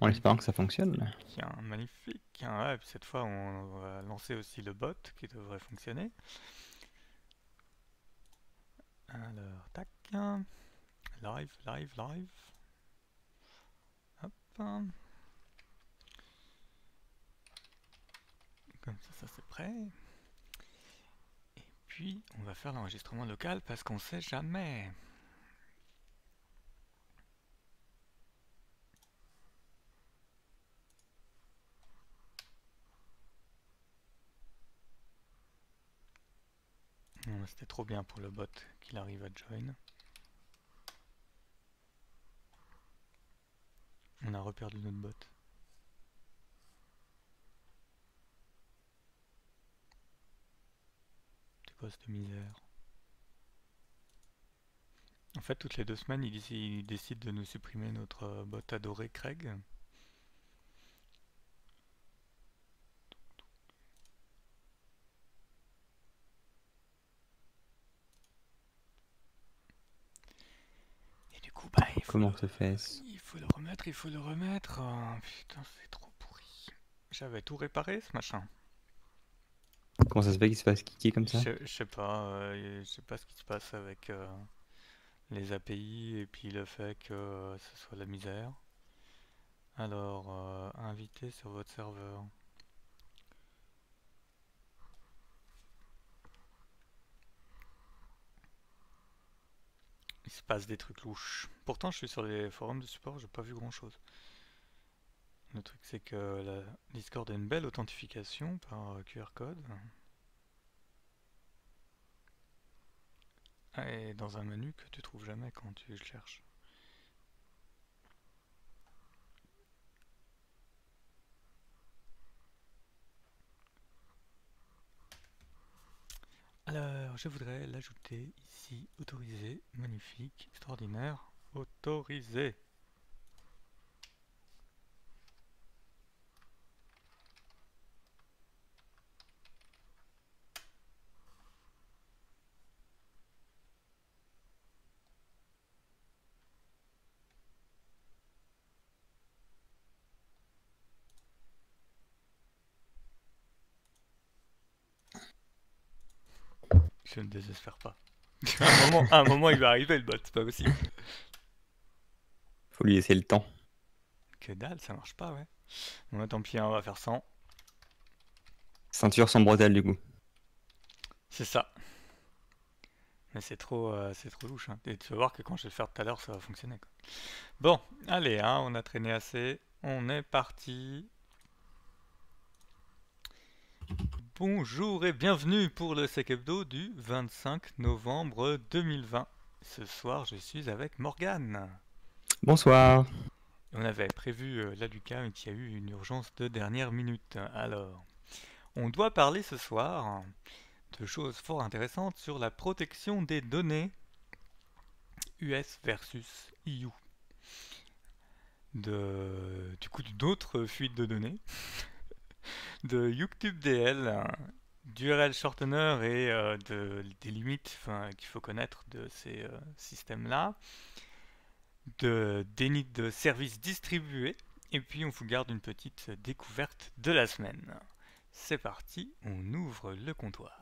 En espérant que ça fonctionne. Tiens, magnifique. Hein. puis cette fois, on va lancer aussi le bot qui devrait fonctionner. Alors, tac. Live, live, live. Hop. Comme ça, ça c'est prêt. Et puis, on va faire l'enregistrement local parce qu'on sait jamais. C'était trop bien pour le bot qu'il arrive à join. On a reperdu notre bot. C'est quoi cette misère En fait, toutes les deux semaines, il décide de nous supprimer notre euh, bot adoré Craig. Il faut le remettre, il faut le remettre. Oh, putain, c'est trop pourri. J'avais tout réparé ce machin. Comment ça se fait qu'il se passe kicker comme ça je, sais pas, euh, je sais pas ce qui se passe avec euh, les API et puis le fait que euh, ce soit la misère. Alors, invité sur votre serveur. il se passe des trucs louches. Pourtant, je suis sur les forums de support, j'ai pas vu grand chose. Le truc, c'est que la Discord a une belle authentification par QR code. Et dans un menu que tu trouves jamais quand tu cherches. Alors, je voudrais l'ajouter ici, autorisé, magnifique, extraordinaire, autorisé. je ne désespère pas. À un, moment, il va arriver le bot, c'est pas possible. Faut lui laisser le temps. Que dalle, ça marche pas, ouais. Bon, tant pis, hein, on va faire 100. Ceinture sans bretelle, du coup. C'est ça. Mais c'est trop, euh, c'est trop louche. Hein. Et de se voir que quand je vais le faire tout à l'heure, ça va fonctionner. Bon, allez, hein, on a traîné assez. On est parti. Bonjour et bienvenue pour le Sec Hebdo du 25 novembre 2020. Ce soir, je suis avec Morgane. Bonsoir. On avait prévu euh, la Lucas, mais il y a eu une urgence de dernière minute. Alors, on doit parler ce soir de choses fort intéressantes sur la protection des données US versus EU. du coup, d'autres fuites de données de YouTube DL, euh, d'URL shortener et euh, de, des limites qu'il faut connaître de ces euh, systèmes-là, de, des nids de services distribués, et puis on vous garde une petite découverte de la semaine. C'est parti, on ouvre le comptoir.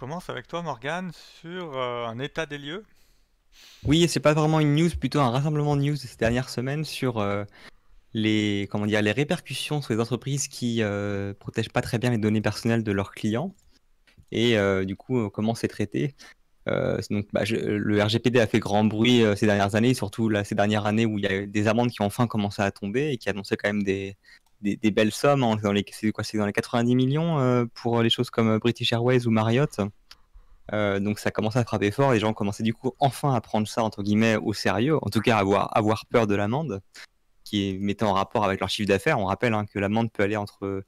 commence avec toi, Morgane, sur euh, un état des lieux. Oui, c'est pas vraiment une news, plutôt un rassemblement de news ces dernières semaines sur euh, les, comment dire, les répercussions sur les entreprises qui euh, protègent pas très bien les données personnelles de leurs clients et du coup comment c'est traité. donc, bah, le RGPD a fait grand bruit ces dernières années, surtout là, ces dernières années où il y a des amendes qui ont enfin commencé à tomber et qui annonçaient quand même des, des, belles sommes. dans les, c'est quoi C'est dans les 90 millions euh, pour les choses comme euh, British Airways ou Marriott. Euh, donc ça commençait à frapper fort. Les gens commençaient du coup enfin à prendre ça entre guillemets au sérieux. En tout cas, avoir avoir peur de l'amende, qui est mettant en rapport avec leur chiffre d'affaires. On rappelle hein, que l'amende peut aller entre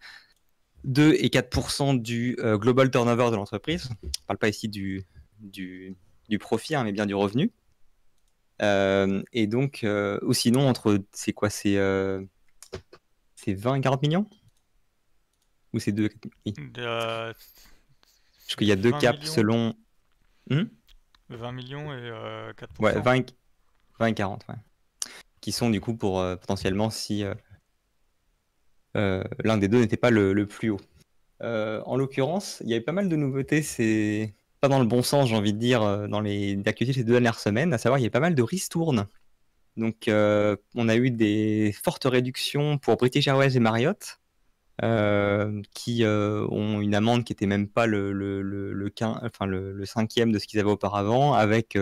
2 et 4 du global turnover de l'entreprise. On ne parle pas ici du, du, profit, hein, mais bien du revenu. et donc, ou sinon, entre c'est quoi C'est c'est 20 et 40 millions Ou c'est 2 oui. Euh, Parce qu'il y a deux caps selon. 20 hmm millions et 4%. Euh, ouais, 20 et... 20 40, ouais. Qui sont du coup pour euh, potentiellement si l'un des deux n'était pas le, plus haut. en l'occurrence, il y avait pas mal de nouveautés, c'est pas dans le bon sens, j'ai envie de dire, dans les d'actualité ces deux dernières semaines, à savoir il y a pas mal de ristournes donc, euh, on a eu des fortes réductions pour British Airways et Marriott, euh, qui euh, ont une amende qui n'était même pas le, le, le cinquième de ce qu'ils avaient auparavant, avec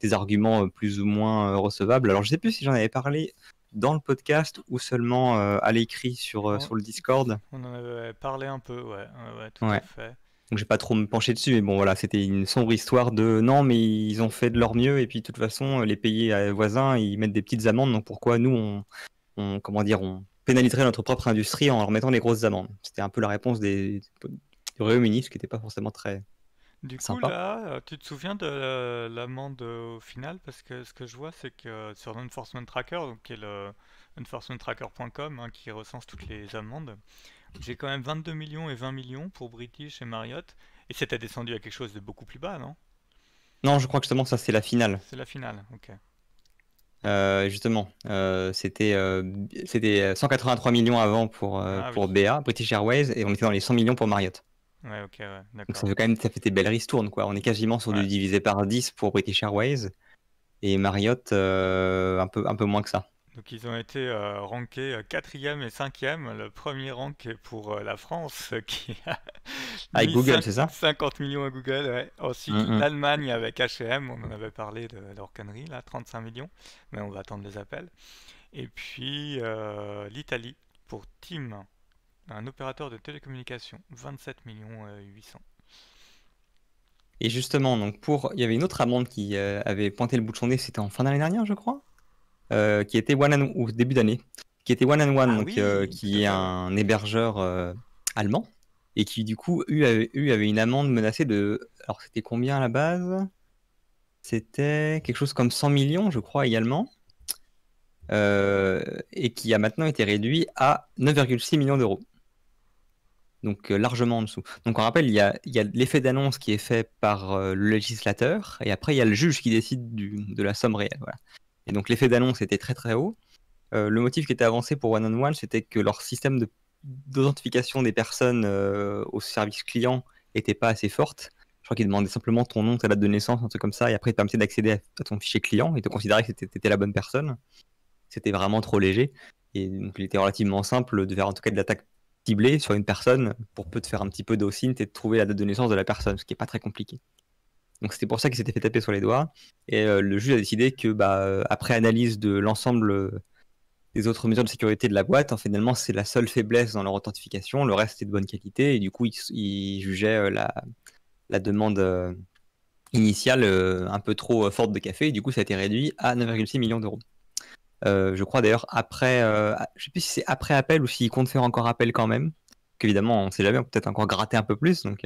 des arguments plus ou moins recevables. Alors, je ne sais plus si j'en avais parlé dans le podcast ou seulement à l'écrit sur, le Discord. On en avait parlé un peu, ouais, tout à fait. Donc j'ai pas trop me penché dessus, mais bon voilà, c'était une sombre histoire de non, mais ils ont fait de leur mieux et puis de toute façon les pays euh, voisins ils mettent des petites amendes, donc pourquoi nous on, comment dire on pénaliserait notre propre industrie en leur mettant des grosses amendes. C'était un peu la réponse des, du Royaume-Uni, ce qui n'était pas forcément très du coup, là, euh, tu te souviens de euh, l'amende au final Parce que ce que je vois, c'est que sur l'Enforcement Tracker, donc qui est le enforcementtracker.com, hein, qui recense toutes les amendes, j'ai quand même 22 millions et 20 millions pour British et Marriott. Et c'était descendu à quelque chose de beaucoup plus bas, non Non, je crois que justement ça c'est la finale. C'est la finale, ok. Euh, justement, euh, c'était 183 euh, millions avant pour, ah pour BA, British Airways, et on était dans les 100 millions pour Marriott. Ouais, ok, ouais, Donc ça fait quand même, des belles ristournes, quoi. On est quasiment sur du divisé par 10 pour British Airways, et Marriott un, peu, un peu moins que ça. Donc ils ont été euh, rankés euh, quatrième et cinquième. Le premier rank est pour euh, la France qui a 50 ah, millions à Google. Ouais. Ensuite mm, mm. l'Allemagne avec H&M, on en avait parlé de leur connerie là, 35 millions, mais on va attendre les appels. Et puis l'Italie pour Tim, un opérateur de télécommunications, 27 millions 800. Et justement, donc pour, il y avait une autre amende qui avait pointé le bout de son nez, c'était en fin d'année dernière, je crois. Euh, qui était One and... au début d'année, qui était One and One, ah donc, euh, qui est un hébergeur euh, allemand et qui du coup eu avait, une amende menacée de, alors c'était combien à la base C'était quelque chose comme 100 millions, je crois également, et qui a maintenant été réduit à 9,6 millions d'euros. Donc largement en dessous. Donc on rappelle, il y a, l'effet d'annonce qui est fait par le législateur, et après il y a le juge qui décide de la somme réelle. Voilà. Et donc l'effet d'annonce était très très haut. Euh, le motif qui était avancé pour One on One, c'était que leur système d'authentification des personnes euh, au service client n'était pas assez forte. Je crois qu'ils demandaient simplement ton nom, ta date de naissance, un truc comme ça, et après ils te permettaient d'accéder à, ton fichier client et de considérer que tu étais la bonne personne. C'était vraiment trop léger. Et donc il était relativement simple de faire en tout cas de l'attaque ciblée sur une personne pour peu de faire un petit peu d'osint et de trouver la date de naissance de la personne, ce qui n'est pas très compliqué. Donc c'était pour ça qu'il s'était fait taper sur les doigts. Et euh, le juge a décidé que, bah, euh, après analyse de l'ensemble euh, des autres mesures de sécurité de la boîte, hein, finalement c'est la seule faiblesse dans leur authentification. Le reste est de bonne qualité et du coup il, jugeaient jugeait la, demande initiale un peu trop forte de café. Et du coup ça a été réduit à 9,6 millions d'euros. je crois d'ailleurs après, je ah, je sais plus si c'est après appel ou s'ils comptent faire encore appel quand même. Qu'évidemment, on sait jamais, on peut peut-être encore gratter un peu plus. Donc,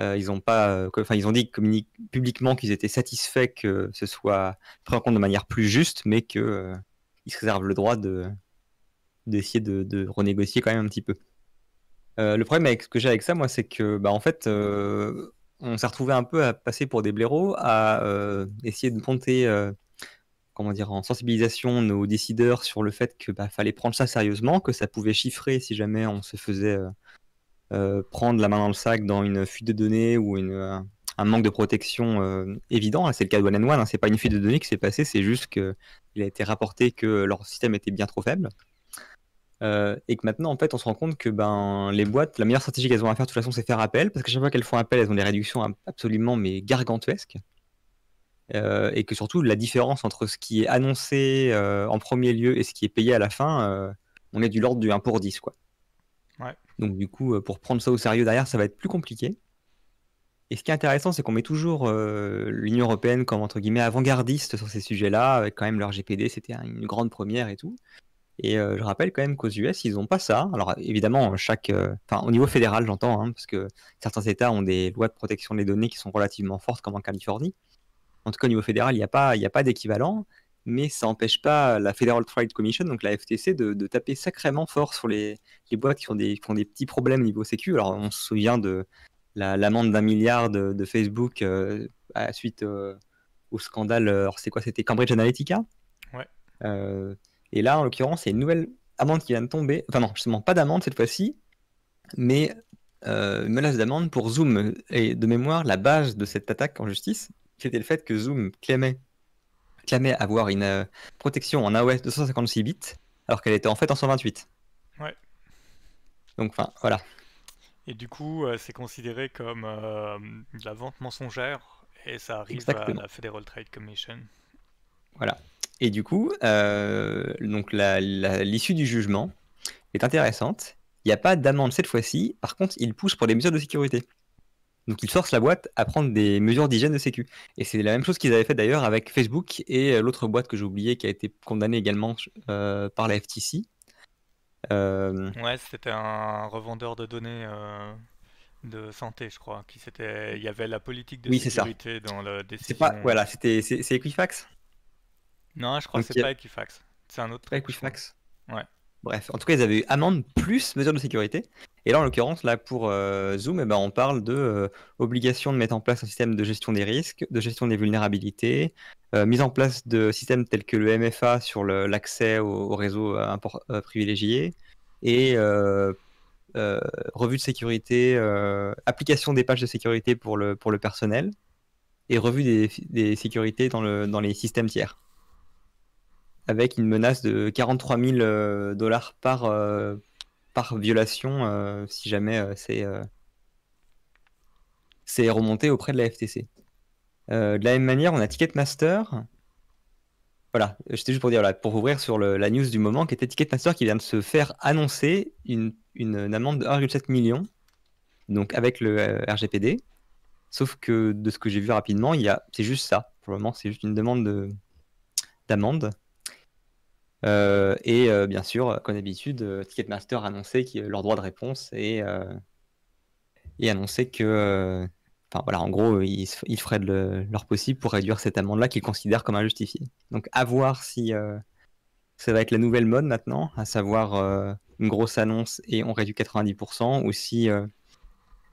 euh, ils ont pas, euh, enfin ils ont dit publiquement qu'ils étaient satisfaits que ce soit pris en compte de manière plus juste, mais que euh, ils se réservent le droit de d'essayer de, renégocier quand même un petit peu. le problème avec ce que j'ai avec ça, moi, c'est que, bah, en fait, on s'est retrouvé un peu à passer pour des blaireaux, à essayer de monter, comment dire, en sensibilisation nos décideurs sur le fait que bah, fallait prendre ça sérieusement, que ça pouvait chiffrer si jamais on se faisait euh, prendre la main dans le sac dans une fuite de données ou euh, un manque de protection euh, évident. Hein, c'est le cas de One and One. Hein. C'est pas une fuite de données qui s'est passée, c'est juste qu'il a été rapporté que leur système était bien trop faible. et que maintenant, en fait, on se rend compte que ben, les boîtes, la meilleure stratégie qu'elles ont à faire, de toute façon, c'est faire appel. Parce que chaque fois qu'elles font appel, elles ont des réductions absolument mais gargantuesques. et que surtout, la différence entre ce qui est annoncé en premier lieu et ce qui est payé à la fin, on est du l'ordre du 1 pour 10. Quoi. Donc du coup, euh, pour prendre ça au sérieux derrière, ça va être plus compliqué. Et ce qui est intéressant, c'est qu'on met toujours euh, l'Union européenne comme entre guillemets avant-gardiste sur ces sujets-là. Avec quand même leur GPD, c'était une grande première et tout. Et euh, je rappelle quand même qu'aux US, ils n'ont pas ça. Alors évidemment, chaque, enfin au niveau fédéral, j'entends, hein, parce que certains États ont des lois de protection des données qui sont relativement fortes, comme en Californie. En tout cas, au niveau fédéral, il n'y a pas, il a pas d'équivalent mais ça n'empêche pas la Federal Trade Commission, donc la FTC, de, taper sacrément fort sur les, les boîtes qui ont, des, qui des, petits problèmes au niveau sécu. Alors, on se souvient de l'amende d'un milliard de, Facebook euh, suite euh, au scandale, euh, c'est quoi C'était Cambridge Analytica Ouais. et là, en l'occurrence, c'est une nouvelle amende qui vient de tomber. Enfin, non, justement, pas d'amende cette fois-ci, mais une menace d'amende pour Zoom. Et de mémoire, la base de cette attaque en justice, c'était le fait que Zoom clémait clamait avoir une euh, protection en iOS 256 bits, alors qu'elle était en fait en 128. Ouais. Donc, enfin, voilà. Et du coup, euh, c'est considéré comme de euh, la vente mensongère et ça arrive à la Federal Trade Commission. Voilà. Et du coup, donc l'issue du jugement est intéressante. Il n'y a pas d'amende cette fois-ci. Par contre, il pousse pour des mesures de sécurité. Donc ils forcent la boîte à prendre des mesures d'hygiène de sécu. Et c'est la même chose qu'ils avaient fait d'ailleurs avec Facebook et euh, l'autre boîte que j'ai oublié, qui a été condamnée également euh, par la FTC. Euh, ouais, c'était un revendeur de données de santé, je crois. Qui il y avait la politique de sécurité dans le décision. Pas... Voilà, c'est Equifax. Non, je crois que c'est pas Equifax. C'est un autre. Equifax. Ouais. Bref, en tout cas, ils avaient eu amende plus mesures de sécurité. Et là, en l'occurrence, là pour euh, Zoom, eh ben, on parle de euh, obligation de mettre en place un système de gestion des risques, de gestion des vulnérabilités, euh, mise en place de systèmes tels que le MFA sur l'accès au, réseau privilégié et revue de sécurité, application des pages de sécurité pour le, pour le personnel et revue des, des sécurités dans, le, dans les systèmes tiers avec une menace de 43 000 euh, dollars par, euh, par violation euh, si jamais c'est c'est remonté auprès de la FTC. de la même manière, on a Ticketmaster. Voilà, j'étais juste pour dire, voilà, pour ouvrir sur la news du moment, qui était Ticketmaster qui vient de se faire annoncer une, amende de 1,7 million, donc avec le RGPD. Sauf que de ce que j'ai vu rapidement, il c'est juste ça. Pour le moment, c'est juste une demande d'amende. Euh, et euh, bien sûr, comme d'habitude, euh, Ticketmaster annonçait leur droit de réponse et, et annoncé que, enfin voilà, en gros, ils, feraient de leur possible pour réduire cette amende-là qu'ils considèrent comme injustifiée. Donc à voir si ça va être la nouvelle mode maintenant, à savoir une grosse annonce et on réduit 90%, ou si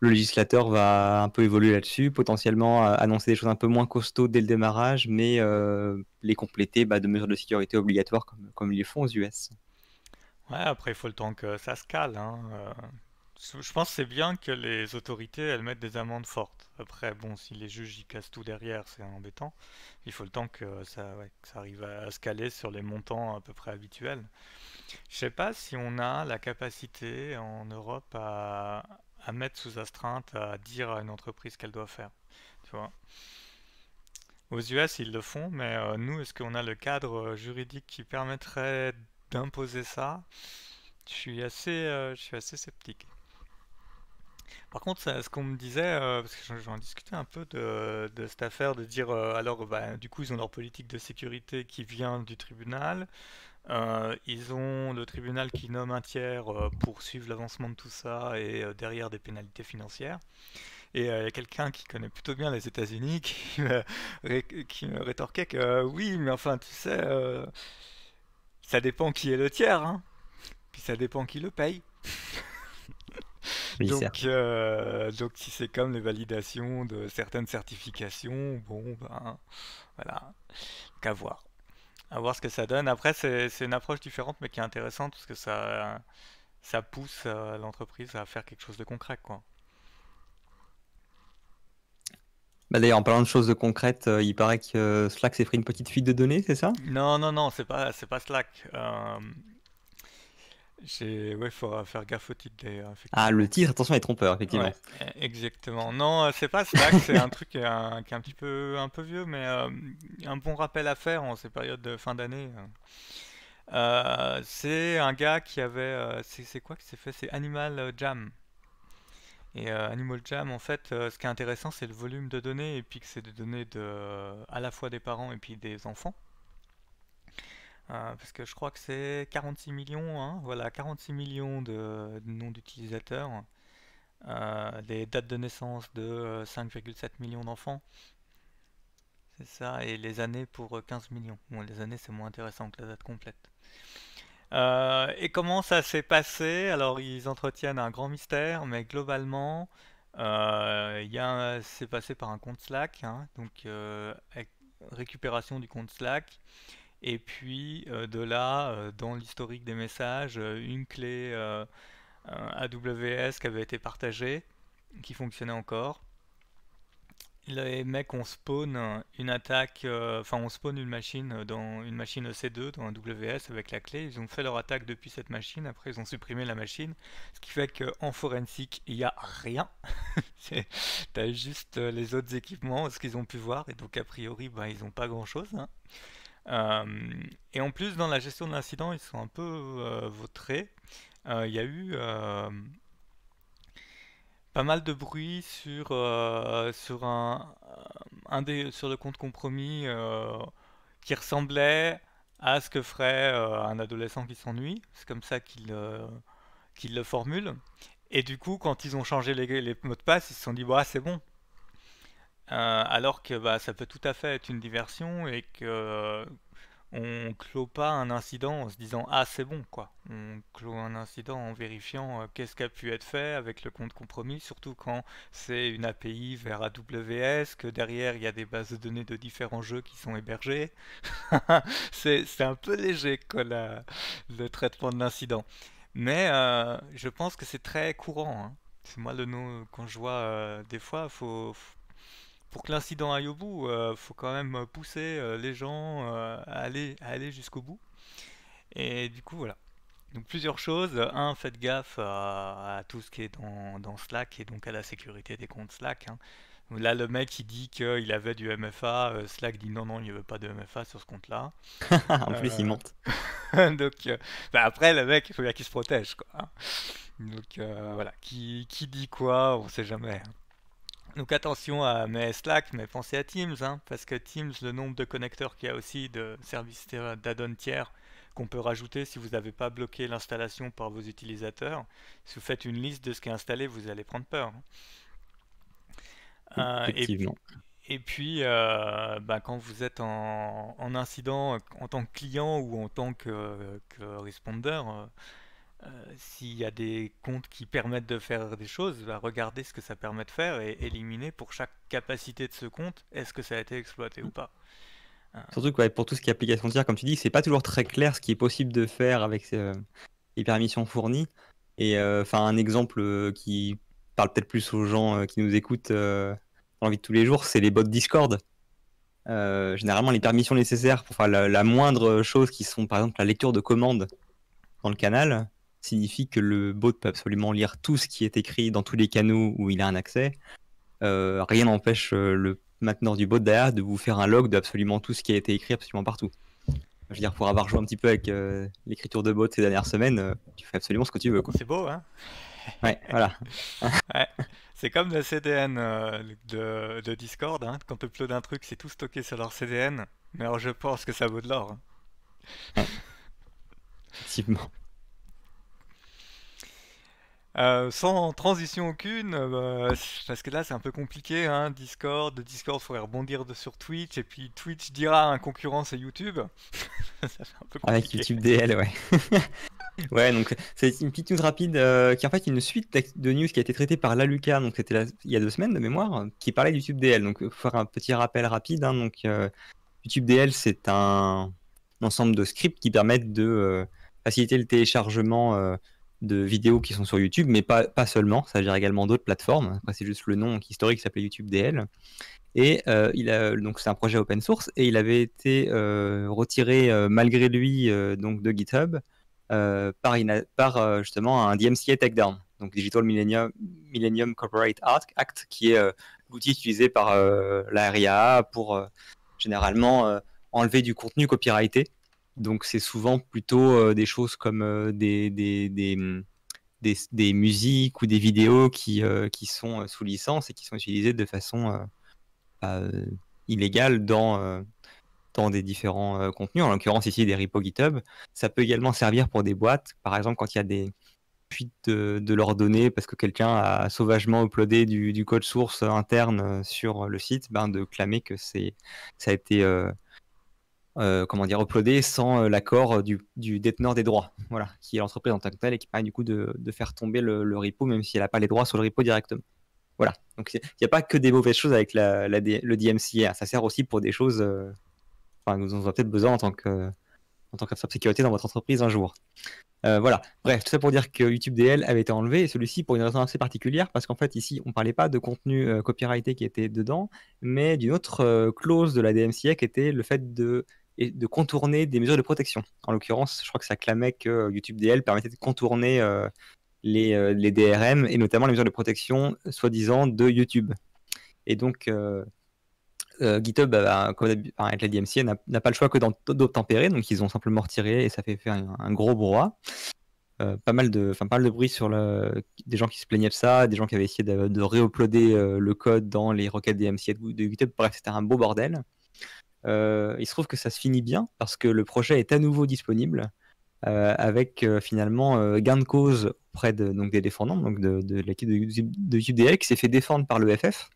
le législateur va un peu évoluer là-dessus, potentiellement euh, annoncer des choses un peu moins costauds dès le démarrage, mais euh, les compléter bah, de mesures de sécurité obligatoires comme, comme ils le font aux US. Ouais, après, il faut le temps que ça se cale. Hein, euh. je pense que c'est bien que les autorités, elles mettent des amendes fortes. Après, bon, si les juges, y cassent tout derrière, c'est embêtant. Il faut le temps que ça, arrive à, à, se caler sur les montants à peu près habituels. Je sais pas si on a la capacité en Europe à, mettre sous astreinte, à dire à une entreprise qu'elle doit faire. Tu vois. Aux US, ils le font, mais euh, nous, est-ce qu'on a le cadre euh, juridique qui permettrait d'imposer ça je suis, assez, euh, je suis assez sceptique. Par contre, ce qu'on me disait, parce que j'en discutais un peu de, de, cette affaire de dire, alors bah, du coup, ils ont leur politique de sécurité qui vient du tribunal. Euh, ils ont le tribunal qui nomme un tiers euh, pour suivre l'avancement de tout ça et euh, derrière des pénalités financières. Et il y a quelqu'un qui connaît plutôt bien les États-Unis qui, me, rétorquait que oui, mais enfin, tu sais, ça dépend qui est le tiers, hein. puis ça dépend qui le paye. donc, donc, si c'est comme les validations de certaines certifications, bon, ben voilà, qu'à voir à voir ce que ça donne. Après, c'est une approche différente, mais qui est intéressante parce que ça, ça pousse euh, l'entreprise à faire quelque chose de concret, quoi. Bah D'ailleurs, en parlant de choses de concrètes, euh, il paraît que Slack s'est fait une petite fuite de données, c'est ça Non, non, non, c'est pas, c'est pas Slack. Euh, j'ai... Ouais, faut faire gaffe au titre Ah, le titre, attention, est trompeur, effectivement. Eh, exactement. Non, euh, c'est pas ça. c'est un truc qui est un, qui est un, petit peu un peu vieux, mais euh, un bon rappel à faire en ces périodes de fin d'année. Hein. Euh, c'est un gars qui avait. c'est, c'est quoi qui s'est fait C'est Animal Jam. Et Animal Jam, en fait, ce qui est intéressant, c'est le volume de données, et puis que c'est des données de, à la fois des parents et puis des enfants. Euh, parce que je crois que c'est 46 millions, hein. voilà, 46 millions de, noms d'utilisateurs, euh, des dates de naissance de 5,7 euh, millions d'enfants, c'est ça, et les années pour 15 millions. Bon, les années c'est moins intéressant que la date complète. et comment ça s'est passé Alors ils entretiennent un grand mystère, mais globalement, c'est passé par un compte Slack, hein. donc récupération du compte Slack. Et puis euh, de là, euh, dans l'historique des messages, euh, une clé AWS qui avait été partagée, qui fonctionnait encore. Les mecs, on spawn une attaque, enfin on spawn une machine dans une machine EC2 dans AWS avec la clé. Ils ont fait leur attaque depuis cette machine. Après, ils ont supprimé la machine, ce qui fait qu'en forensique, il n'y a rien. as juste les autres équipements, ce qu'ils ont pu voir, et donc a priori, bah, ils n'ont pas grand chose. Hein. Euh, et en plus, dans la gestion de l'incident, ils sont un peu euh, vautrés. Euh, il y a eu pas mal de bruit sur, sur, un, un des, sur le compte compromis qui ressemblait à ce que ferait un adolescent qui s'ennuie. C'est comme ça qu'il qu le formule. Et du coup, quand ils ont changé les, les mots de passe, ils se sont dit bah, c'est bon, euh, alors que bah, ça peut tout à fait être une diversion et que on clôt pas un incident en se disant ah c'est bon quoi. On clôt un incident en vérifiant euh, qu'est-ce qui a pu être fait avec le compte compromis, surtout quand c'est une API vers AWS, que derrière il y a des bases de données de différents jeux qui sont hébergés. c'est un peu léger quoi, le traitement de l'incident. Mais euh, je pense que c'est très courant. Hein. C'est moi le nom quand je vois des fois, faut, faut pour que l'incident aille au bout, il euh, faut quand même pousser euh, les gens euh, à aller, aller jusqu'au bout. Et du coup, voilà. Donc plusieurs choses. Un, faites gaffe à, tout ce qui est dans, Slack et donc à la sécurité des comptes Slack. Hein. Là, le mec, il dit qu'il avait du MFA. Slack dit non, non, il ne avait pas de MFA sur ce compte-là. en plus, il monte. donc, bah, après, le mec, il faut bien qu'il se protège. Quoi. Hein. Donc, voilà. Qui, dit quoi On ne sait jamais. Hein. Donc attention à mes Slack, mais pensez à Teams, hein, parce que Teams, le nombre de connecteurs qu'il y a aussi de services d'add-on tiers qu'on peut rajouter si vous n'avez pas bloqué l'installation par vos utilisateurs. Si vous faites une liste de ce qui est installé, vous allez prendre peur. Hein. Euh, Effectivement. Et, puis, euh, bah, quand vous êtes en, incident en tant que client ou en tant que, que responder, euh, euh, s'il y a des comptes qui permettent de faire des choses, bah, regardez ce que ça permet de faire et éliminer pour chaque capacité de ce compte, est-ce que ça a été exploité ou pas. Euh. Surtout que pour tout ce qui est application tiers, comme tu dis, c'est pas toujours très clair ce qui est possible de faire avec les euh, permissions fournies. Et enfin, un exemple qui parle peut-être plus aux gens qui nous écoutent dans la vie de tous les jours, c'est les bots Discord. généralement, les permissions nécessaires pour faire la, moindre chose qui sont, par exemple, la lecture de commandes dans le canal, signifie que le bot peut absolument lire tout ce qui est écrit dans tous les canaux où il a un accès. Euh, rien n'empêche euh, le mainteneur du bot derrière de vous faire un log de absolument tout ce qui a été écrit absolument partout. Je veux dire, pour avoir joué un petit peu avec euh, l'écriture de bot ces dernières semaines, tu fais absolument ce que tu veux. C'est beau, hein Ouais, voilà. ouais. C'est comme le CDN de, Discord, hein. quand tu uploads un truc, c'est tout stocké sur leur CDN. Mais alors je pense que ça vaut de l'or. Hein. Effectivement. Euh, sans transition aucune, euh, bah, parce que là c'est un peu compliqué, hein, Discord, Discord faudrait rebondir de, sur Twitch, et puis Twitch dira un concurrent c'est YouTube. ça fait un peu Avec YouTube DL, ouais. ouais, donc c'est une petite news rapide euh, qui est en fait une suite de news qui a été traitée par Laluca, donc c'était il y a deux semaines de mémoire, qui parlait de YouTube DL. Donc faire un petit rappel rapide, hein, donc YouTube DL c'est un ensemble de scripts qui permettent de faciliter le téléchargement de vidéos qui sont sur YouTube, mais pas, pas seulement, ça gère également d'autres plateformes. c'est juste le nom historique qui s'appelait YouTube DL. Et euh, il a, donc c'est un projet open source et il avait été euh, retiré euh, malgré lui donc de GitHub par, par justement un DMCA takedown, donc Digital Millennium, Millennium Corporate Act, qui est l'outil utilisé par l'ARIA pour généralement enlever du contenu copyrighté donc c'est souvent plutôt euh, des choses comme euh, mm, des, des, musiques ou des vidéos qui, euh, qui sont sous licence et qui sont utilisées de façon bah, illégale dans, dans des différents contenus, en l'occurrence ici des repos GitHub. Ça peut également servir pour des boîtes, par exemple quand il y a des fuites de, leurs données parce que quelqu'un a sauvagement uploadé du, code source interne sur le site, ben, de clamer que ça a été euh, comment dire, uploader sans euh, l'accord euh, du, du, des droits, voilà, qui est l'entreprise en tant que telle et qui permet du coup de, faire tomber le, le, repo, même si elle n'a pas les droits sur le repo directement. Voilà. Donc il n'y a pas que des mauvaises choses avec la, le DMCA. Ça sert aussi pour des choses. enfin, nous en avons peut-être besoin en tant que en tant qu'app sécurité dans votre entreprise un jour. voilà. Bref, tout ça pour dire que YouTube DL avait été enlevé, et celui-ci pour une raison assez particulière, parce qu'en fait, ici, on ne parlait pas de contenu copyrighté qui était dedans, mais d'une autre clause de la DMCA qui était le fait de et de contourner des mesures de protection. En l'occurrence, je crois que ça clamait que YouTube DL permettait de contourner euh, les, euh, les, DRM et notamment les mesures de protection euh, soi-disant de YouTube. Et donc, GitHub, bah, bah, avec la DMCA n'a pas le choix que d'obtempérer, donc ils ont simplement retiré et ça fait faire un, gros brouhaha. pas mal de, pas mal de bruit sur le, des gens qui se plaignaient de ça, des gens qui avaient essayé de, de réuploader le code dans les requêtes DMC de, de GitHub. Bref, c'était un beau bordel. Euh, il se trouve que ça se finit bien parce que le projet est à nouveau disponible euh, avec euh, finalement gain de cause auprès des défendants, donc de, l'équipe de, YouTube DL qui s'est fait défendre par le FF.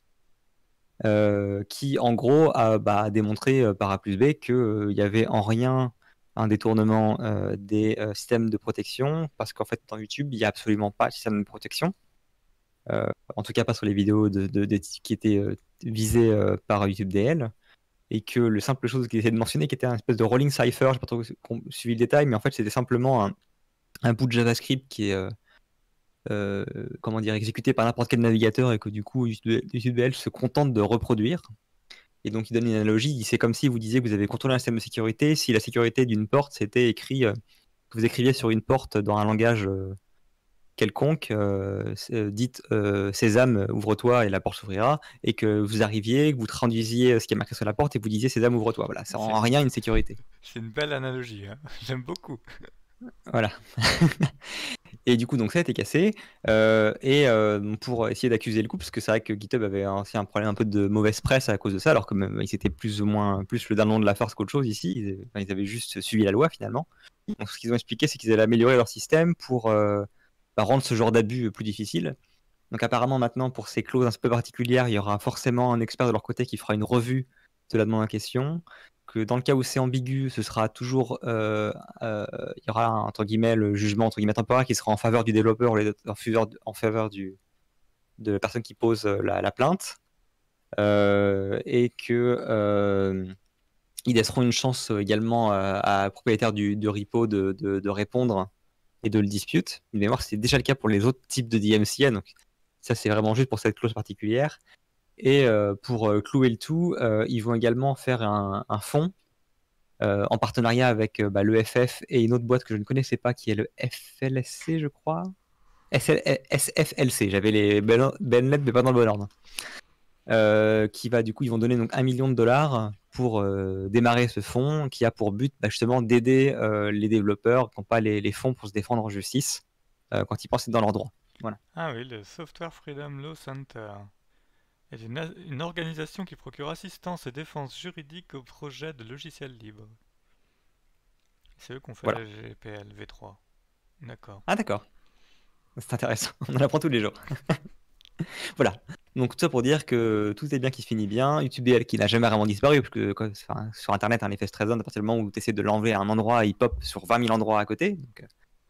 qui en gros a bah, démontré par A plus B qu'il n'y avait en rien un détournement des systèmes de protection, parce qu'en fait dans YouTube, il n'y a absolument pas de système de protection. en tout cas pas sur les vidéos qui étaient visées par YouTube DL et que le simple chose qu'il essayait de mentionner, qui était un espèce de rolling cipher, je sais pas trop suivi le détail, mais en fait c'était simplement un, bout de JavaScript qui est euh, euh, comment dire exécuté par n'importe quel navigateur et que du coup UTBL se contente de reproduire. Et donc il donne une analogie, c'est comme si vous disiez que vous avez contrôlé un système de sécurité, si la sécurité d'une porte c'était écrit, euh, que vous écriviez sur une porte dans un langage quelconque, euh, euh, dites euh, Sésame, ouvre-toi et la porte s'ouvrira, et que vous arriviez, que vous traduisiez ce qui est marqué sur la porte et vous disiez Sésame, ouvre-toi. Voilà, ça rend rien une sécurité. C'est une belle analogie, hein. j'aime beaucoup. Voilà. et du coup, donc ça a été cassé. et pour essayer d'accuser le coup, parce que c'est vrai que GitHub avait aussi un problème un peu de mauvaise presse à cause de ça, alors que ils étaient plus ou moins plus le dernier de la force qu'autre chose ici. Ils, avaient juste suivi la loi finalement. ce qu'ils ont expliqué, c'est qu'ils allaient améliorer leur système pour rendre rendre ce genre d'abus euh, plus difficile. Donc apparemment maintenant, pour ces clauses un peu particulières, il y aura forcément un expert de leur côté qui fera une revue de la demande en question, que dans le cas où c'est ambigu, ce sera toujours, euh, euh, il y aura un, entre guillemets le jugement entre guillemets temporaire qui sera en faveur du développeur, en faveur, en faveur du, de la personne qui pose la, plainte, et que ils laisseront une chance également à, à propriétaire du, repo de, de répondre et de le dispute. Mais mémoire, c'est déjà le cas pour les autres types de DMCA, donc ça c'est vraiment juste pour cette clause particulière. Et euh, pour euh, clouer le tout, euh, ils vont également faire un, fonds en partenariat avec bah, l'EFF et une autre boîte que je ne connaissais pas qui est le FLSC, je crois. SFLC, j'avais les belles lettres mais pas dans le bon ordre. Euh, qui va du coup, ils vont donner donc un million de dollars pour euh, démarrer ce fonds qui a pour but bah, justement d'aider euh, les développeurs qui n'ont pas les, fonds pour se défendre en justice quand ils pensent être dans leur droit. Voilà. Ah oui, le Software Freedom Law Center est une, organisation qui procure assistance et défense juridique aux projets de logiciels libres. C'est eux qu'on fait la GPL V3. D'accord. Ah d'accord. C'est intéressant. On en apprend tous les jours. voilà. Donc tout ça pour dire que tout est bien qui se finit bien. YouTube DL qui n'a jamais vraiment disparu, parce que sur Internet, un effet stressant, à partir du moment où tu essaies de l'enlever à un endroit, il pop sur 20 000 endroits à côté.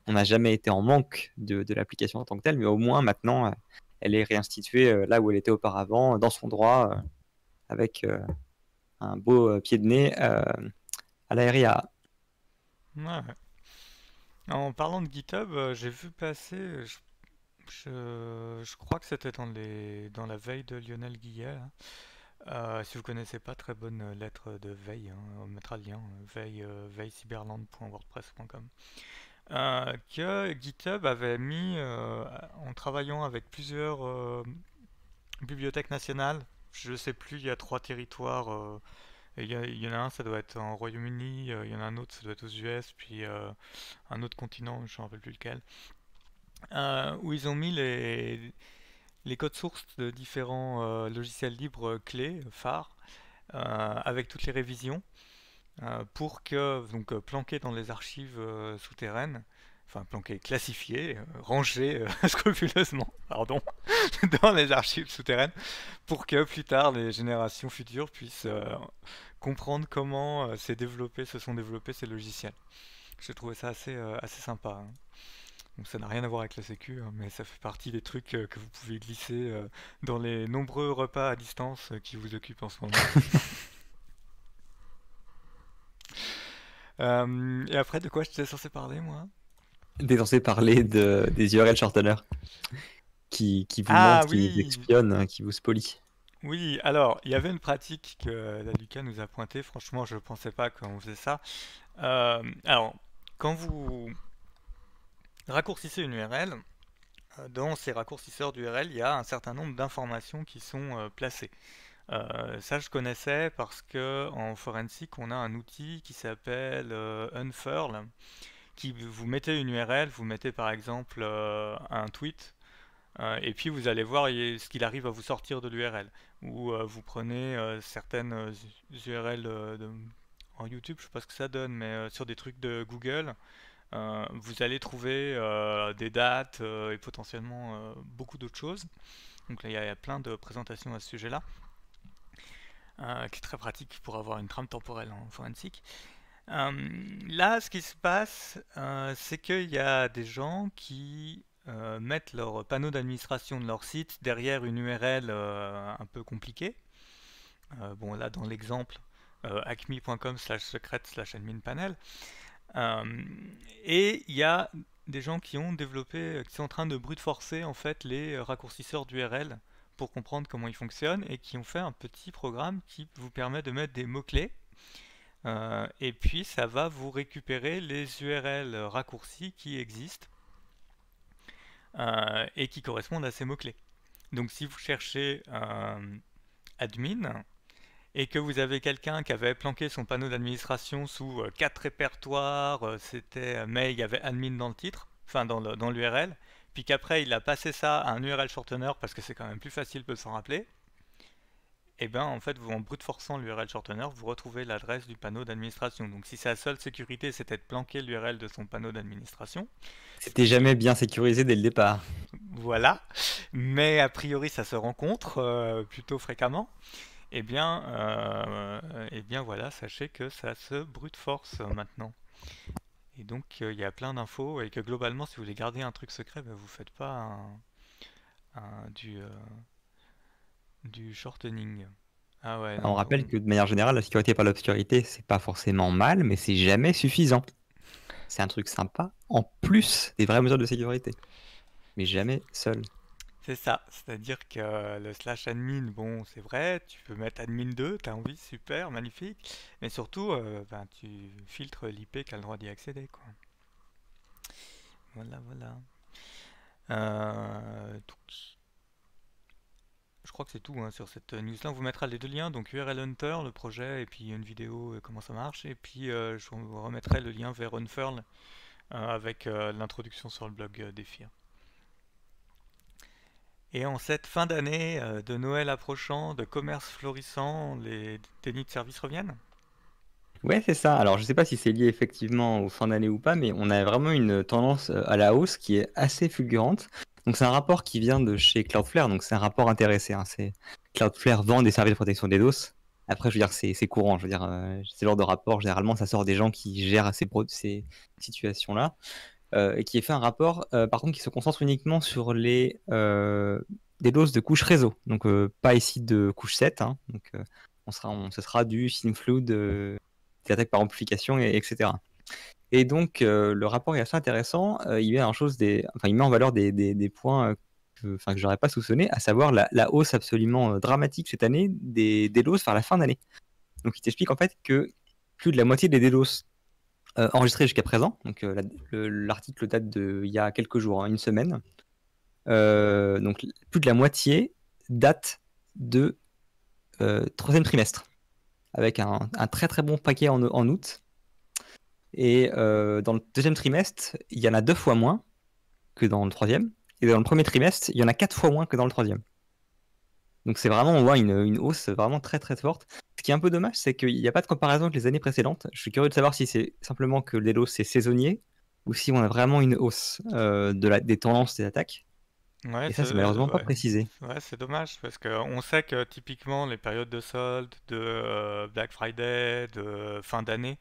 on n'a jamais été en manque de, l'application en tant que telle, mais au moins maintenant, euh, elle est réinstituée euh, là où elle était auparavant, dans son droit, euh, avec un beau pied de nez à la En parlant de GitHub, j'ai vu passer, je, crois que c'était dans, les, dans la veille de Lionel Guillet. Hein. Euh, si vous connaissez pas, très bonne lettre de veille, hein, on mettra le lien, hein, veille, euh, veillecyberland.wordpress.com. Euh, que GitHub avait mis en travaillant avec plusieurs bibliothèques nationales, je sais plus, il y a trois territoires, il, y, y en a un, ça doit être en Royaume-Uni, il y en a un autre, ça doit être aux US, puis un autre continent, je ne me rappelle plus lequel. Euh, où ils ont mis les, codes sources de différents euh, logiciels libres clés, phares, euh, avec toutes les révisions, pour que, donc planqués dans les archives souterraines, enfin planqués, classifiés, rangés scrupuleusement, pardon, dans les archives souterraines, pour que plus tard les générations futures puissent comprendre comment s'est développé, se sont développés ces logiciels. J'ai trouvé ça assez, sympa. Hein ça n'a rien à voir avec la sécu, hein, mais ça fait partie des trucs euh, que vous pouvez glisser euh, dans les nombreux repas à distance euh, qui vous occupent en ce moment. et après, de quoi j'étais censé parler, moi T'es censé parler de, des URL shortener qui, qui vous ah, hein, qui vous espionnent, qui vous spolient. Oui, alors, il y avait une pratique que la Lucas nous a pointée. Franchement, je ne pensais pas qu'on faisait ça. alors, quand vous Raccourcissez une URL. Euh, dans ces raccourcisseurs d'URL, il y a un certain nombre d'informations qui sont euh, placées. Euh, ça, je connaissais parce que en forensique, on a un outil qui s'appelle Unfurl, qui vous mettez une URL, vous mettez par exemple un tweet, et puis vous allez voir ce qu'il arrive à vous sortir de l'URL. Ou vous prenez certaines URL en YouTube, je sais pas ce que ça donne, mais sur des trucs de Google, euh, vous allez trouver euh, des dates euh, et potentiellement beaucoup d'autres choses. Donc là, il y, a plein de présentations à ce sujet-là, qui est très pratique pour avoir une trame temporelle en forensique. là, ce qui se passe, c'est qu'il y a des gens qui mettent leur panneau d'administration de leur site derrière une URL un peu compliquée. bon, là, dans l'exemple, acme.com slash secret slash admin panel. Euh, et il y a des gens qui ont développé, qui sont en train de brute forcer en fait les raccourcisseurs d'URL pour comprendre comment ils fonctionnent et qui ont fait un petit programme qui vous permet de mettre des mots-clés. Euh, et puis ça va vous récupérer les URL raccourcis qui existent euh, et qui correspondent à ces mots-clés. Donc si vous cherchez admin, et que vous avez quelqu'un qui avait planqué son panneau d'administration sous euh, quatre répertoires, euh, c'était euh, mais il y avait admin dans le titre, enfin dans l'URL, puis qu'après il a passé ça à un URL shortener parce que c'est quand même plus facile de s'en rappeler, et eh bien en fait vous en brute forçant l'URL shortener, vous retrouvez l'adresse du panneau d'administration. Donc si sa seule sécurité c'était de planquer l'URL de son panneau d'administration. C'était jamais bien sécurisé dès le départ. Voilà, mais a priori ça se rencontre plutôt fréquemment eh bien, euh, eh bien voilà, sachez que ça se brute force maintenant. Et donc euh, il y a plein d'infos et que globalement si vous voulez garder un truc secret, ben, vous faites pas un, euh, du, shortening. Ah on rappelle que de manière générale, la sécurité par l'obscurité, c'est pas forcément mal, mais c'est jamais suffisant. C'est un truc sympa en plus des vraies mesures de sécurité, mais jamais seul. C'est ça, c'est-à-dire que euh, le slash admin, bon, c'est vrai, tu peux mettre admin 2, t'as envie, super, magnifique, mais surtout, euh, ben, tu filtres l'IP qui a le droit d'y accéder, quoi. Voilà, voilà. Euh, je crois que c'est tout hein, sur cette news-là. On vous mettra les deux liens, donc URL Hunter, le projet, et puis une vidéo, comment ça marche, et puis je vous remettrai le lien vers Unfurl avec l'introduction sur le blog des d'Ephir. Et en cette fin d'année, euh, de Noël approchant, de commerce florissant, les tenues de service reviennent Ouais, c'est ça. Alors, je ne sais pas si c'est lié effectivement aux fins d'année ou pas, mais on a vraiment une tendance euh, à la hausse qui est assez fulgurante. Donc, c'est un rapport qui vient de chez Cloudflare, donc c'est un rapport intéressé. Hein. Cloudflare vend des services de protection des DOS. Après, je veux dire, c'est courant. Je veux dire, euh, c'est genre de rapport. Généralement, ça sort des gens qui gèrent ces, ces situations-là. Euh, et qui est fait un rapport, euh, par contre, qui se concentre uniquement sur les euh, des doses de couche réseau. Donc, pas ici de couche 7. Hein. donc, on sera, on, ce sera du synflood, de des attaques par amplification, et, etc. Et donc, le rapport est assez intéressant. il, met en chose des, enfin, il met en valeur des, des, points que, je n'aurais pas soupçonné, à savoir la, hausse absolument dramatique cette année des, des doses vers la fin d'année. Donc, il t'explique en fait que plus de la moitié des DDoS euh, enregistré jusqu'à présent. Donc euh, l'article date de y a quelques jours, hein, une semaine. Euh, donc plus de la moitié date de troisième trimestre, avec un, très très bon paquet en, en août. Et dans le deuxième trimestre, il y en a deux fois moins que dans le troisième. Et dans le premier trimestre, il y en a quatre fois moins que dans le troisième. Donc c'est vraiment, on voit une, hausse vraiment très très forte. Ce qui est un peu dommage, c'est qu'il n'y a pas de comparaison avec les années précédentes. Je suis curieux de savoir si c'est simplement que l'élo c'est saisonnier ou si on a vraiment une hausse euh, de la, des tendances des attaques. Ouais, et ça, c'est malheureusement pas précisé. Ouais, c'est dommage, parce qu'on sait que typiquement, les périodes de soldes, de euh, Black Friday, de euh, fin d'année,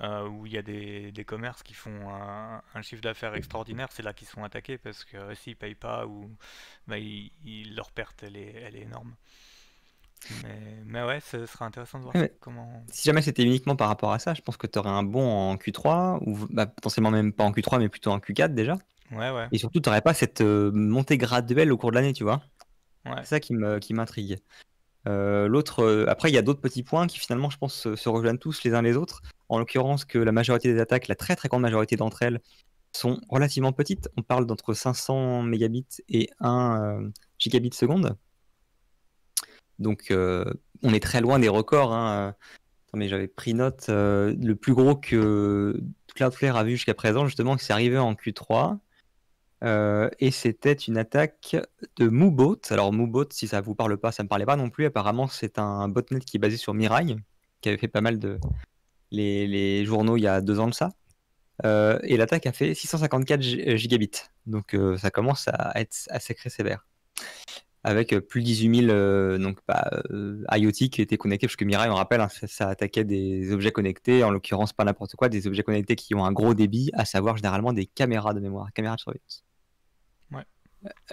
euh, où il y a des, des, commerces qui font un, un chiffre d'affaires extraordinaire, c'est là qu'ils sont attaqués parce que euh, s'ils ne payent pas, ou, bah, ils, leur perte, elle est, elle est énorme. Mais, mais, ouais, ce sera intéressant de voir comment. Si jamais c'était uniquement par rapport à ça, je pense que tu aurais un bon en Q3, ou bah, potentiellement même pas en Q3, mais plutôt en Q4 déjà. Ouais, ouais. Et surtout, tu n'aurais pas cette euh, montée graduelle au cours de l'année, tu vois. C'est ça qui m'intrigue. Qui euh, l'autre, euh, après, il y a d'autres petits points qui finalement, je pense, se, rejoignent tous les uns les autres. En l'occurrence, que la majorité des attaques, la très très grande majorité d'entre elles, sont relativement petites. On parle d'entre 500 mégabits et 1 euh, gigabit seconde. Donc, on est très loin des records. Hein. mais j'avais pris note. le plus gros que Cloudflare a vu jusqu'à présent, justement, que c'est arrivé en Q3. Euh, et c'était une attaque de Moobot. Alors Moobot, si ça vous parle pas, ça me parlait pas non plus. Apparemment, c'est un botnet qui est basé sur Mirai, qui avait fait pas mal de les, journaux il y a deux ans de ça. Euh, et l'attaque a fait 654 euh, gigabits. Donc ça commence à être assez très sévère. Avec plus de 18 000 donc, bah, IoT qui étaient connectés, parce que Mirai, on rappelle, hein, ça, attaquait des objets connectés, en l'occurrence pas n'importe quoi, des objets connectés qui ont un gros débit, à savoir généralement des caméras de mémoire, caméras de surveillance.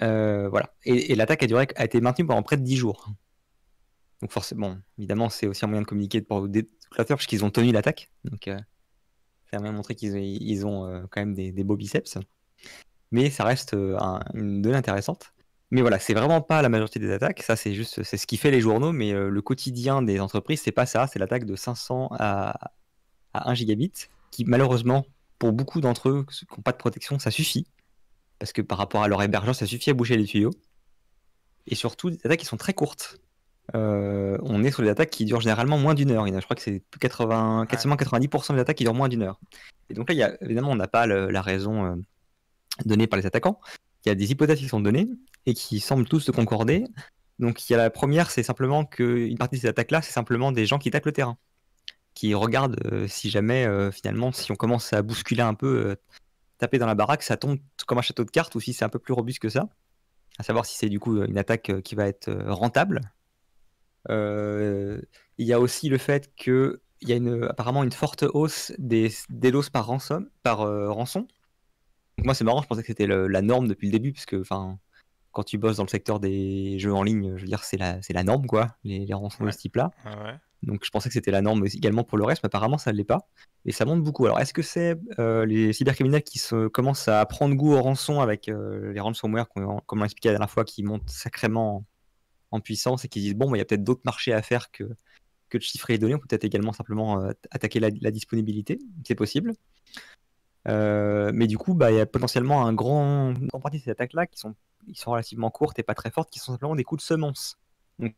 Euh, voilà. Et, l'attaque a, duré, a été maintenue pendant près de 10 jours. Donc forcément, évidemment, c'est aussi un moyen de communiquer pour des parce qu'ils ont tenu l'attaque. Donc euh, ça a de montré qu'ils ont euh, quand même des, des, biceps. Mais ça reste euh, une donnée intéressante. Mais voilà, c'est vraiment pas la majorité des attaques. Ça, c'est juste, c'est ce qui fait les journaux. Mais le quotidien des entreprises, c'est pas ça. C'est l'attaque de 500 à, à 1 gigabit qui, malheureusement, pour beaucoup d'entre eux qui n'ont pas de protection, ça suffit parce que par rapport à leur hébergeance, ça suffit à boucher les tuyaux. Et surtout, les attaques qui sont très courtes. Euh, on est sur des attaques qui durent généralement moins d'une heure. je crois que c'est 80, 90% des attaques qui durent moins d'une heure. Et donc là, il y évidemment, on n'a pas la raison euh, donnée par les attaquants. Il y a des hypothèses qui sont données et qui semblent tous se concorder. Donc il y a la première, c'est simplement qu'une partie de ces attaques-là, c'est simplement des gens qui attaquent le terrain, qui regardent euh, si jamais, finalement, si on commence à bousculer un peu taper dans la baraque, ça tombe comme un château de cartes ou si c'est un peu plus robuste que ça. À savoir si c'est du coup une attaque euh, qui va être euh, rentable. Euh, il y a aussi le fait qu'il y a une, apparemment une forte hausse des, des par, rançon. Par, rançon. moi, c'est marrant, je pensais que c'était la norme depuis le début, puisque quand tu bosses dans le secteur des jeux en ligne, je veux dire, c'est la, la norme, quoi, les, rançons de ce type-là. Ouais. Donc je pensais que c'était la norme également pour le reste, mais apparemment ça ne l'est pas. Et ça monte beaucoup. Alors est-ce que c'est euh, les cybercriminels qui commencent à prendre goût aux rançons avec euh, les ransomware, comme on expliqué la dernière fois, qui montent sacrément en, puissance et qui disent bon, bah, il y a peut-être d'autres marchés à faire que, que de chiffrer les données. On peut peut-être également simplement euh, attaquer la, disponibilité, c'est possible. mais du coup, bah, il y a potentiellement un grand, une grande partie de ces attaques-là qui sont, ils sont relativement courtes et pas très fortes, qui sont simplement des coups de semence. Donc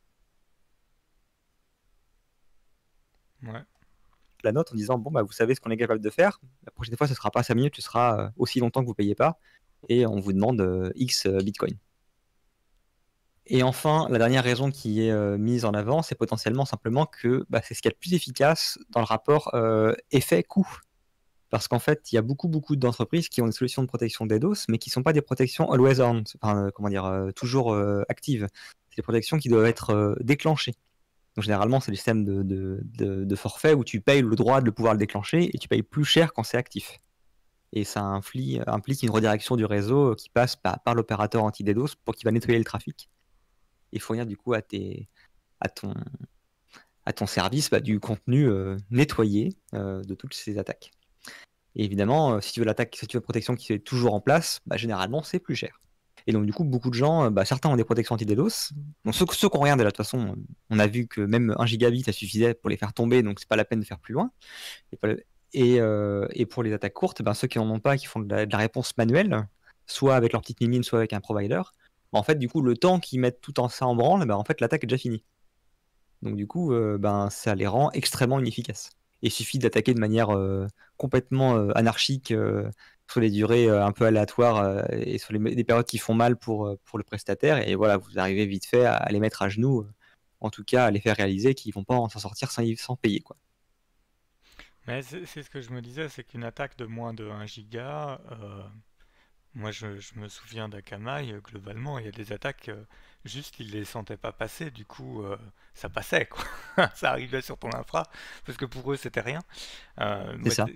La note en disant bon bah vous savez ce qu'on est capable de faire. La prochaine fois ce sera pas 5 minutes, ce sera euh, aussi longtemps que vous payez pas et on vous demande euh, X euh, Bitcoin. Et enfin, la dernière raison qui est mise en avant, c'est potentiellement simplement que bah, c'est ce qui est le plus efficace dans le rapport effet-coût. Parce qu'en fait, il y a beaucoup, beaucoup d'entreprises qui ont des solutions de protection DDoS, mais qui ne sont pas des protections always on, comment dire, toujours actives. C'est des protections qui doivent être déclenchées. Donc généralement, c'est le système de, forfait où tu payes le droit de pouvoir le déclencher et tu payes plus cher quand c'est actif. Et ça implique, une redirection du réseau euh, qui passe par, l'opérateur anti-DDoS pour qu'il va nettoyer le trafic et fournir du coup à, à, ton, à ton service bah, du contenu euh, nettoyé euh, de toutes ces attaques. Et évidemment, si tu veux l'attaque, si tu veux protection qui est toujours en place, bah, généralement c'est plus cher. Et donc, du coup, beaucoup de gens, euh, bah, certains ont des protections anti-DDoS. Donc ceux, qui ont rien, de toute façon, on a vu que même 1 gigabit, ça suffisait pour les faire tomber, donc c'est pas la peine de faire plus loin. Et, euh, pour les attaques courtes, ben, ceux qui n'en ont pas, qui font de la, réponse manuelle, soit avec leur petite mine soit avec un provider, ben, en fait, du coup, le temps qu'ils mettent tout en, ça en branle, ben, en fait, l'attaque est déjà finie. Donc, du coup, euh, ça les rend extrêmement inefficaces. il suffit d'attaquer de manière complètement anarchique sur les durées euh, un peu aléatoires euh, et sur les, des périodes qui font mal pour, euh, pour le prestataire. Et voilà, vous arrivez vite fait à, les mettre à genoux, en tout cas à les faire réaliser qu'ils vont pas en s'en sortir sans, sans payer. Quoi. Mais c'est ce que je me disais, c'est qu'une attaque de moins de 1 giga, moi je, me souviens d'Akamai, globalement, il y a des attaques, juste juste ne les sentaient pas passer, du coup ça passait, quoi. ça arrivait sur ton infra, parce que pour eux c'était rien. C'est ça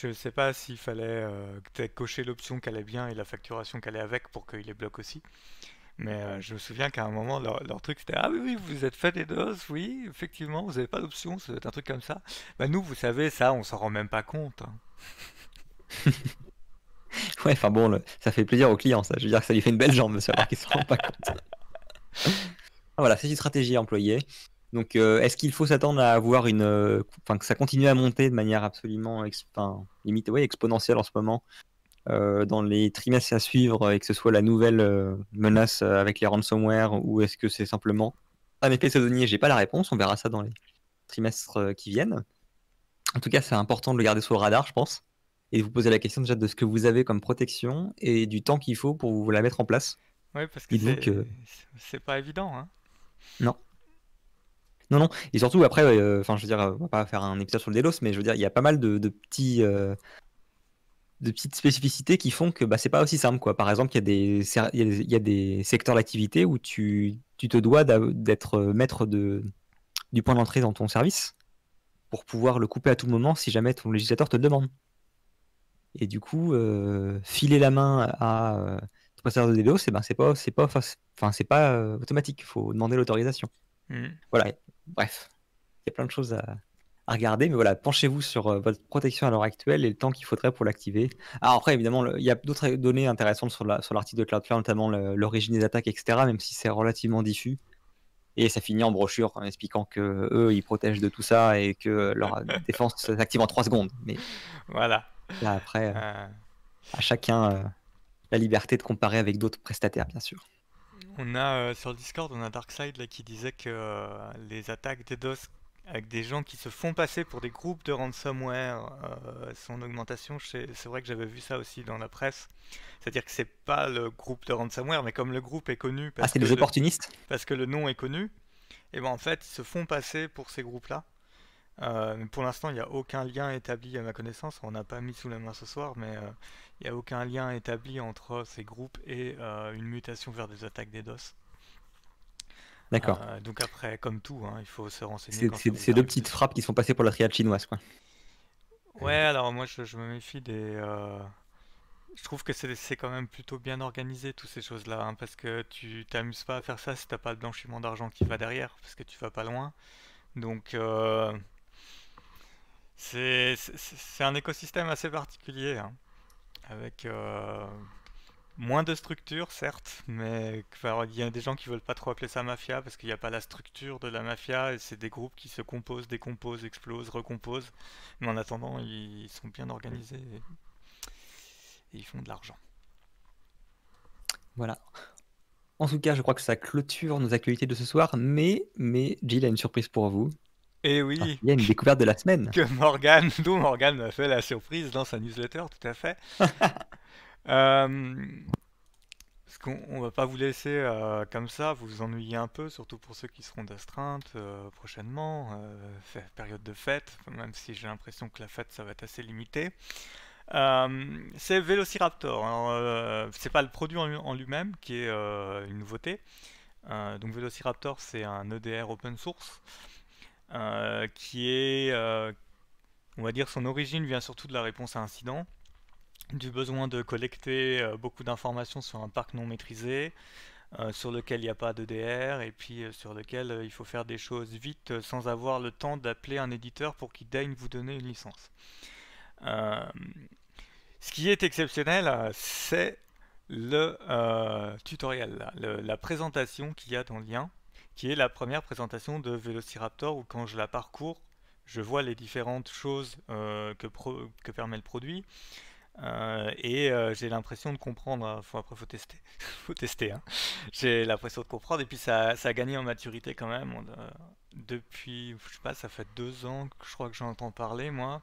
je ne sais pas s'il fallait euh, peut-être cocher l'option qu'elle est bien et la facturation qu'elle est avec pour qu'il les bloque aussi. Mais euh, je me souviens qu'à un moment, leur, truc c'était Ah oui, oui, vous êtes fait des doses, oui, effectivement, vous n'avez pas d'option, c'est un truc comme ça. Bah, nous, vous savez, ça, on s'en rend même pas compte. Hein. ouais, enfin bon, ça fait plaisir aux clients ça. Je veux dire que ça lui fait une belle jambe monsieur savoir qu'il s'en rend pas compte. Ah, voilà, c'est une stratégie employée. Donc, euh, est-ce qu'il faut s'attendre à avoir une, euh, enfin que ça continue à monter de manière absolument, limite, exponentielle en ce moment, euh, dans les trimestres à suivre, et que ce soit la nouvelle menace avec les ransomware, ou est-ce que c'est simplement un effet saisonnier J'ai pas la réponse. On verra ça dans les trimestres qui viennent. En tout cas, c'est important de le garder sur le radar, je pense, et de vous poser la question déjà de ce que vous avez comme protection et du temps qu'il faut pour vous la mettre en place. Oui, parce que c'est... c'est pas évident. Hein. Non. Non, non. Et surtout, après, euh, enfin, je veux dire, on va pas faire un épisode sur le Delos, mais je veux dire, il y a pas mal de, petits euh, de petites spécificités qui font que bah, c'est pas aussi simple. Quoi. Par exemple, il y, a des, il y a des secteurs d'activité où tu, tu, te dois d'être euh, maître de, du point d'entrée dans ton service pour pouvoir le couper à tout moment si jamais ton législateur te le demande. Et du coup, filer la main à ton prestataire de DDoS, eh ben, c'est ben, pas, pas, enfin, pas automatique. Il faut demander l'autorisation. Mmh. Voilà bref, il y a plein de choses à, regarder. Mais voilà, penchez-vous sur euh, votre protection à l'heure actuelle et le temps qu'il faudrait pour l'activer. Alors ah, après, évidemment, il y a d'autres données intéressantes sur l'article de Cloudflare, notamment l'origine des attaques, etc., même si c'est relativement diffus. Et ça finit en brochure en expliquant que eux, ils protègent de tout ça et que leur défense s'active en 3 secondes. Mais voilà. après, euh. à chacun euh, la liberté de comparer avec d'autres prestataires, bien sûr. On a euh, sur Discord, on a Darkside là, qui disait que euh, les attaques DOS avec des gens qui se font passer pour des groupes de ransomware euh, sont en augmentation. C'est vrai que j'avais vu ça aussi dans la presse. C'est-à-dire que c'est pas le groupe de ransomware, mais comme le groupe est connu. Ah, parce opportunistes Parce que le nom est connu, et eh ben en fait, ils se font passer pour ces groupes-là. Euh, pour l'instant, il n'y a aucun lien établi à ma connaissance. On n'a pas mis sous la main ce soir, mais euh, il n'y a aucun lien établi entre ces groupes et euh, une mutation vers des attaques des DOS. D'accord. donc après, comme tout, hein, il faut se renseigner. C'est deux petites frappes qui sont passées pour la triade chinoise, quoi. Ouais, alors moi, je, me méfie des. Je trouve que c'est quand même plutôt bien organisé, toutes ces choses-là, hein, parce que tu t'amuses pas à faire ça si t'as pas le blanchiment d'argent qui va derrière, parce que tu vas pas loin. Donc, c'est un écosystème assez particulier, hein. avec euh, moins de structure, certes, mais il y a des gens qui veulent pas trop appeler ça mafia parce qu'il n'y a pas la structure de la mafia et c'est des groupes qui se composent, décomposent, explosent, recomposent. Mais en attendant, ils sont bien organisés et, ils font de l'argent. Voilà. En tout cas, je crois que ça clôture nos actualités de ce soir, mais, mais Jill a une surprise pour vous. Et eh oui. Ah, il y a une découverte de la semaine. Que Morgan, d'où Morgan m'a fait la surprise dans sa newsletter, tout à fait. euh, parce qu'on va pas vous laisser euh, comme ça, vous vous ennuyez un peu, surtout pour ceux qui seront d'astreinte euh, prochainement, euh, période de fête, même si j'ai l'impression que la fête ça va être assez limité. c'est Velociraptor. c'est pas le produit en lui-même qui est une nouveauté. donc Velociraptor, c'est un EDR open source. Euh, qui est, euh, on va dire, son origine vient surtout de la réponse à incident, du besoin de collecter euh, beaucoup d'informations sur un parc non maîtrisé, sur lequel il n'y a pas d'EDR et puis sur lequel il faut faire des choses vite sans avoir le temps d'appeler un éditeur pour qu'il daigne vous donner une licence. ce qui est exceptionnel, c'est le tutoriel, la présentation qu'il y a dans le lien qui est la première présentation de Velociraptor où quand je la parcours, je vois les différentes choses euh, que, permet le produit. Euh, et euh, j'ai l'impression de comprendre, faut, après faut tester, faut tester, hein. j'ai l'impression de comprendre, et puis ça, ça, a gagné en maturité quand même, depuis, je sais pas, ça fait deux ans que je crois que j'entends parler moi,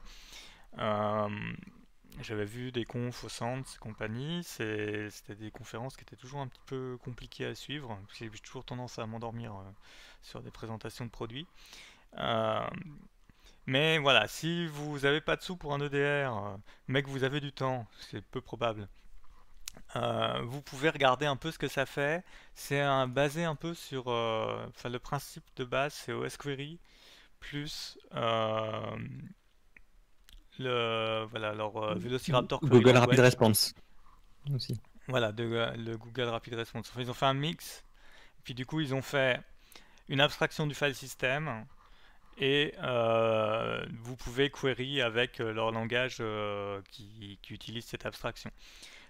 j'avais vu des confs au centre et compagnie. C'était des conférences qui étaient toujours un petit peu compliquées à suivre. J'ai toujours tendance à m'endormir euh, sur des présentations de produits. Euh, mais voilà, si vous n'avez pas de sous pour un EDR, euh, mais que vous avez du temps, c'est peu probable, vous pouvez regarder un peu ce que ça fait. C'est basé un peu sur... Enfin, le principe de base, c'est OS Query plus le, voilà, leur euh, Velociraptor. Google Rapid Response aussi. Voilà, de, le Google Rapid Response. ils ont fait un mix, puis du coup, ils ont fait une abstraction du file system et euh, vous pouvez query avec euh, leur langage qui, qui, utilise cette abstraction.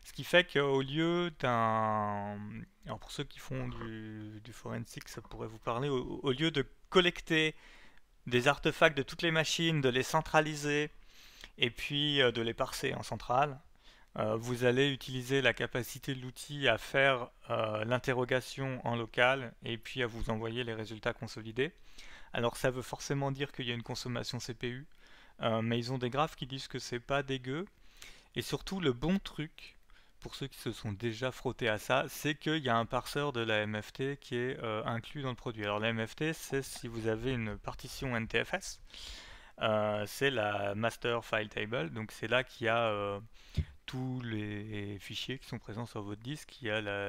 Ce qui fait qu'au lieu d'un... Alors pour ceux qui font du, du, forensic, ça pourrait vous parler. au, lieu de collecter des artefacts de toutes les machines, de les centraliser, et puis euh, de les parser en centrale. Euh, vous allez utiliser la capacité de l'outil à faire euh, l'interrogation en local et puis à vous envoyer les résultats consolidés. Alors ça veut forcément dire qu'il y a une consommation CPU, mais ils ont des graphes qui disent que c'est pas dégueu. Et surtout le bon truc, pour ceux qui se sont déjà frottés à ça, c'est qu'il y a un parseur de la MFT qui est inclus dans le produit. Alors la MFT, c'est si vous avez une partition NTFS, euh, c'est la master file table. Donc c'est là qu'il y a euh, tous les fichiers qui sont présents sur votre disque.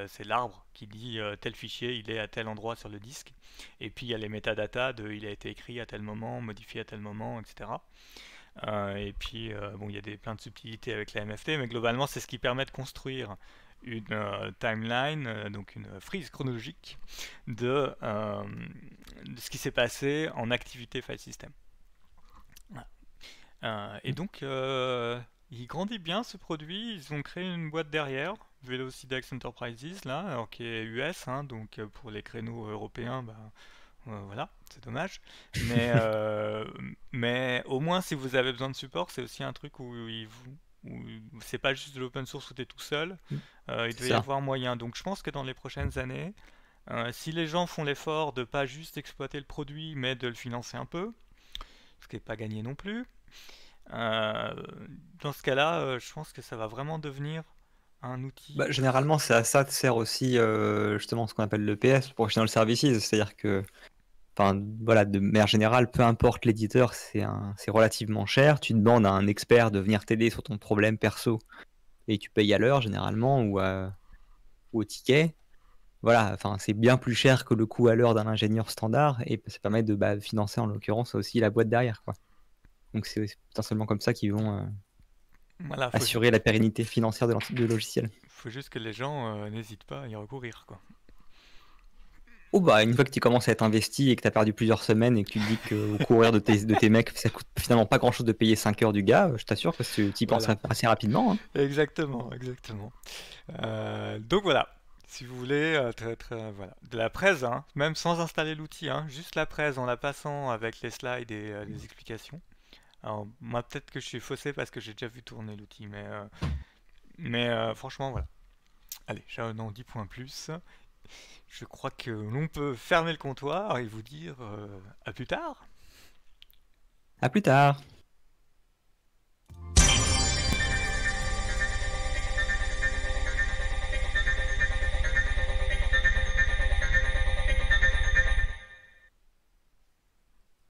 c'est l'arbre qui dit euh, tel fichier, il est à tel endroit sur le disque. Et puis il y a les métadatas de il a été écrit à tel moment, modifié à tel moment, etc. et puis bon, il y a des, plein de subtilités avec la MFT, mais globalement c'est ce qui permet de construire une timeline, donc une frise chronologique de ce qui s'est passé en activité file system. Euh, et donc, euh, il grandit bien ce produit. Ils ont créé une boîte derrière, Velocidex Enterprises, là, qui est US, hein, donc euh, pour les créneaux européens, ben, voilà, c'est dommage. Mais, mais au moins, si vous avez besoin de support, c'est aussi un truc où, c'est pas juste de l'open source où tu es tout seul. Mm. il devait y avoir moyen. Donc je pense que dans les prochaines années, si les gens font l'effort de pas juste exploiter le produit, mais de le financer un peu, ce qui n'est pas gagné non plus. Euh, dans ce cas-là, euh, je pense que ça va vraiment devenir un outil. Bah, généralement, c'est à ça que sert aussi euh, justement ce qu'on appelle le PS, Professional Services, c'est-à-dire que, voilà, de manière générale, peu importe l'éditeur, c'est relativement cher. Tu demandes à un expert de venir t'aider sur ton problème perso et tu payes à l'heure généralement ou au ticket voilà, enfin, c'est bien plus cher que le coût à l'heure d'un ingénieur standard et ça permet de bah, financer en l'occurrence aussi la boîte derrière. Quoi. Donc c'est seulement comme ça qu'ils vont euh, assurer la pérennité financière de l'ensemble du logiciel. Il faut juste que les gens euh, n'hésitent pas à y recourir. Quoi. Oh bah, une fois que tu commences à être investi et que tu as perdu plusieurs semaines et que tu te dis qu'au courir de tes, de tes mecs, ça coûte finalement pas grand chose de payer 5 heures du gars, euh, je t'assure que tu y penses assez rapidement. Hein. Exactement, exactement. donc voilà, si vous voulez, euh, très, très, euh, voilà. de la presse, hein, même sans installer l'outil, hein, juste la presse en la passant avec les slides et euh, les explications. Alors, moi, peut-être que je suis faussé parce que j'ai déjà vu tourner l'outil, mais, mais franchement, voilà. Allez, j'ai un 10 points plus. Je crois que l'on peut fermer le comptoir et vous dire à plus tard. À plus tard.